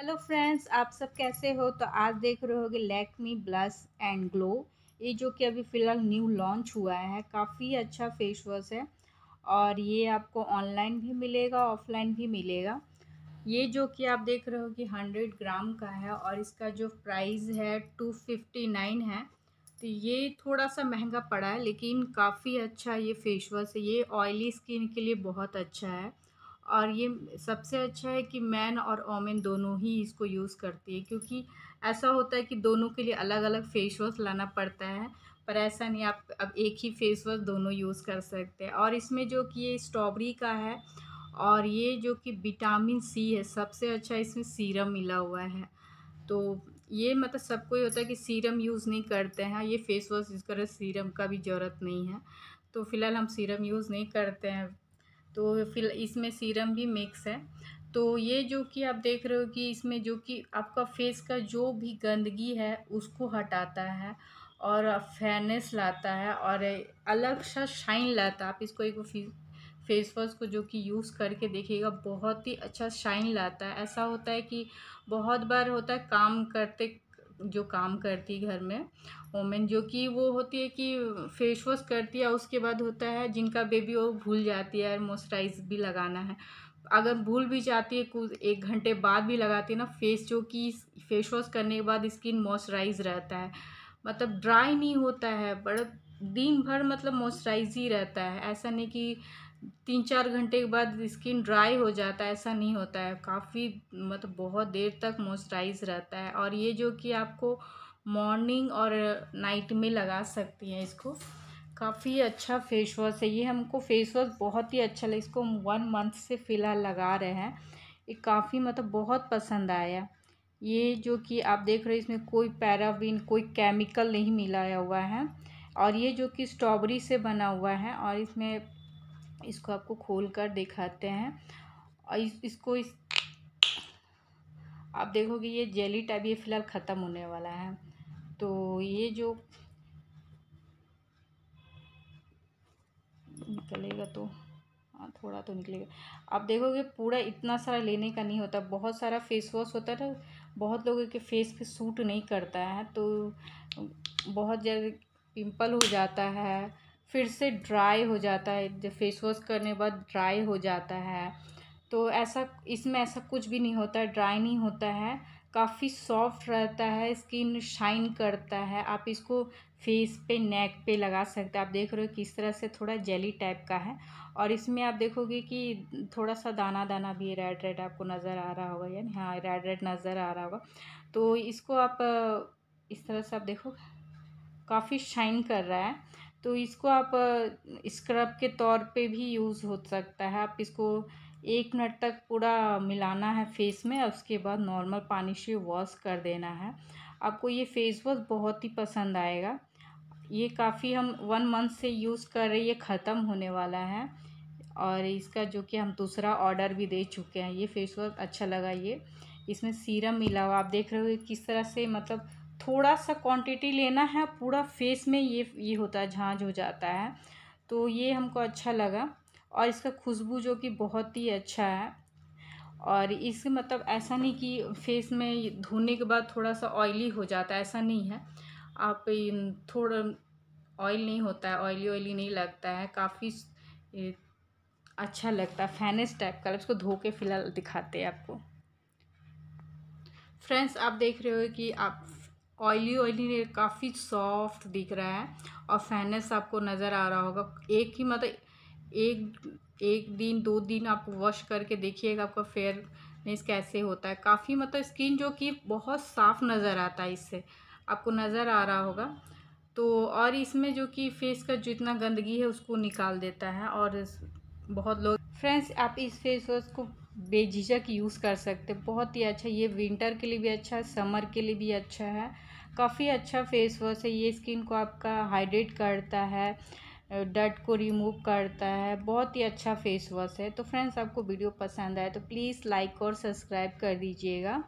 hello friends आप सब कैसे हो तो आज देख रहे होगे लेक लैकमी ब्लस एंड ग्लो ये जो कि अभी फ़िलहाल न्यू लॉन्च हुआ है काफ़ी अच्छा फेस वॉश है और ये आपको ऑनलाइन भी मिलेगा ऑफलाइन भी मिलेगा ये जो कि आप देख रहे हो कि हंड्रेड ग्राम का है और इसका जो प्राइस है टू फिफ्टी नाइन है तो ये थोड़ा सा महंगा पड़ा है लेकिन काफ़ी अच्छा ये फेस वॉश है ये ऑयली स्किन के लिए बहुत अच्छा है और ये सबसे अच्छा है कि मैन और ओमेन दोनों ही इसको यूज़ करती है क्योंकि ऐसा होता है कि दोनों के लिए अलग अलग फेस वॉश लाना पड़ता है पर ऐसा नहीं आप अब एक ही फेस वॉश दोनों यूज़ कर सकते हैं और इसमें जो कि ये स्ट्रॉबेरी का है और ये जो कि विटामिन सी है सबसे अच्छा इसमें सीरम मिला हुआ है तो ये मतलब सबको ही होता है कि सीरम यूज़ नहीं करते हैं ये फेस वॉश यूज़ करें सीरम का भी ज़रूरत नहीं है तो फ़िलहाल हम सीरम यूज़ नहीं करते हैं तो फिल इसमें सीरम भी मिक्स है तो ये जो कि आप देख रहे हो कि इसमें जो कि आपका फेस का जो भी गंदगी है उसको हटाता है और फेयरनेस लाता है और अलग सा शाइन लाता है आप इसको एक फेस वॉश को जो कि यूज़ करके देखिएगा बहुत ही अच्छा शाइन लाता है ऐसा होता है कि बहुत बार होता है काम करते जो काम करती घर में वोमेन जो कि वो होती है कि फेस वॉश करती है उसके बाद होता है जिनका बेबी वो भूल जाती है मॉइस्चराइज भी लगाना है अगर भूल भी जाती है कुछ एक घंटे बाद भी लगाती है ना फेस जो कि फेस वॉश करने के बाद स्किन मॉइस्चराइज रहता है मतलब ड्राई नहीं होता है बड़ा दिन भर मतलब मॉइस्चराइज ही रहता है ऐसा नहीं कि तीन चार घंटे के बाद स्किन ड्राई हो जाता है ऐसा नहीं होता है काफ़ी मतलब बहुत देर तक मॉइस्चराइज रहता है और ये जो कि आपको मॉर्निंग और नाइट में लगा सकती हैं इसको काफ़ी अच्छा फेस वॉश है ये हमको फेस वॉश बहुत ही अच्छा लगा इसको हम वन मंथ से फ़िलहाल लगा रहे हैं ये काफ़ी मतलब बहुत पसंद आया ये जो कि आप देख रहे हो इसमें कोई पैराबिन कोई केमिकल नहीं मिलाया हुआ है और ये जो कि स्ट्रॉबेरी से बना हुआ है और इसमें इसको आपको खोल कर दिखाते हैं और इस, इसको इस आप देखोगे ये जेली टाइप ये फ़िलहाल ख़त्म होने वाला है तो ये जो निकलेगा तो हाँ थोड़ा तो निकलेगा आप देखोगे पूरा इतना सारा लेने का नहीं होता बहुत सारा फेस वॉश होता है ना बहुत लोगों के फेस पे सूट नहीं करता है तो बहुत ज्यादा पिंपल हो जाता है फिर से ड्राई हो जाता है जब फेस वॉश करने के बाद ड्राई हो जाता है तो ऐसा इसमें ऐसा कुछ भी नहीं होता ड्राई नहीं होता है काफ़ी सॉफ्ट रहता है स्किन शाइन करता है आप इसको फेस पे नेक पे लगा सकते हैं आप देख रहे हो किस तरह से थोड़ा जेली टाइप का है और इसमें आप देखोगे कि थोड़ा सा दाना दाना भी रेड रेड आपको नज़र आ रहा होगा यानी हाँ रेड रेड नज़र आ रहा होगा तो इसको आप इस तरह से आप देखोगे काफ़ी शाइन कर रहा है तो इसको आप स्क्रब के तौर पे भी यूज़ हो सकता है आप इसको एक मिनट तक पूरा मिलाना है फेस में और उसके बाद नॉर्मल पानी से वॉश कर देना है आपको ये फेस वॉश बहुत ही पसंद आएगा ये काफ़ी हम वन मंथ से यूज़ कर रहे ये ख़त्म होने वाला है और इसका जो कि हम दूसरा ऑर्डर भी दे चुके हैं ये फेस वॉश अच्छा लगा ये इसमें सीरम मिला हुआ आप देख रहे हो किस तरह से मतलब थोड़ा सा क्वांटिटी लेना है पूरा फेस में ये ये होता है झाँझ हो जाता है तो ये हमको अच्छा लगा और इसका खुशबू जो कि बहुत ही अच्छा है और इस मतलब ऐसा नहीं कि फेस में धोने के बाद थोड़ा सा ऑयली हो जाता है ऐसा नहीं है आप थोड़ा ऑयल नहीं होता है ऑयली ऑयली नहीं लगता है काफ़ी अच्छा लगता है फैनेस टाइप का इसको धो के फिलहाल दिखाते हैं आपको फ्रेंड्स आप देख रहे हो कि आप ऑयली ऑयली काफ़ी सॉफ्ट दिख रहा है और फैनेस आपको नज़र आ रहा होगा एक ही मतलब एक एक दिन दो दिन आप वॉश करके देखिएगा आपका फेयरनेस कैसे होता है काफ़ी मतलब स्किन जो कि बहुत साफ नज़र आता है इससे आपको नज़र आ रहा होगा तो और इसमें जो कि फेस का जितना गंदगी है उसको निकाल देता है और बहुत लोग फ्रेंड्स आप इस फेस वॉश को बेझिझक यूज़ कर सकते बहुत ही अच्छा ये विंटर के लिए भी अच्छा है समर के लिए भी अच्छा है काफ़ी अच्छा फेस वॉश है ये स्किन को आपका हाइड्रेट करता है डट को रिमूव करता है बहुत ही अच्छा फेस वॉश है तो फ्रेंड्स आपको वीडियो पसंद आए तो प्लीज़ लाइक और सब्सक्राइब कर दीजिएगा